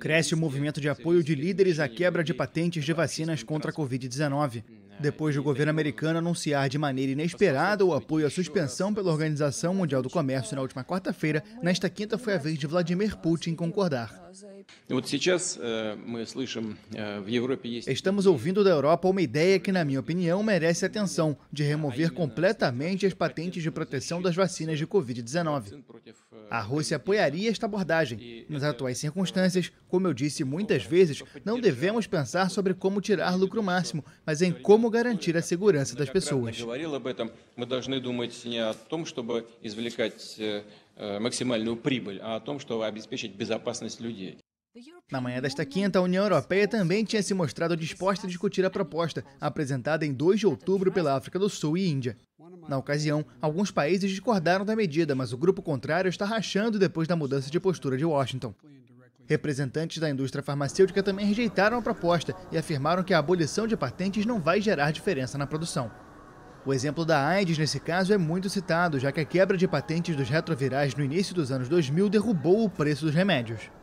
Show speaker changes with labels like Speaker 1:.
Speaker 1: Cresce
Speaker 2: o movimento de apoio de líderes à quebra de patentes de vacinas contra a Covid-19. Depois do governo americano anunciar de maneira inesperada o apoio à suspensão pela Organização Mundial do Comércio na última quarta-feira, nesta quinta foi a vez de Vladimir Putin concordar.
Speaker 1: Э, э, Estamos
Speaker 2: ouvindo da Europa uma ideia que, na minha opinião, merece atenção, de remover completamente as patentes de proteção das vacinas de Covid-19. A Rússia apoiaria esta abordagem. Nas atuais circunstâncias, como eu disse muitas vezes, não devemos pensar sobre como tirar lucro máximo, mas em como garantir a segurança das pessoas. Na manhã desta quinta, a União Europeia também tinha se mostrado disposta a discutir a proposta apresentada em 2 de outubro pela África do Sul e Índia. Na ocasião, alguns países discordaram da medida, mas o grupo contrário está rachando depois da mudança de postura de Washington. Representantes da indústria farmacêutica também rejeitaram a proposta e afirmaram que a abolição de patentes não vai gerar diferença na produção. O exemplo da AIDS nesse caso é muito citado, já que a quebra de patentes dos retrovirais no início dos anos 2000 derrubou o preço dos remédios.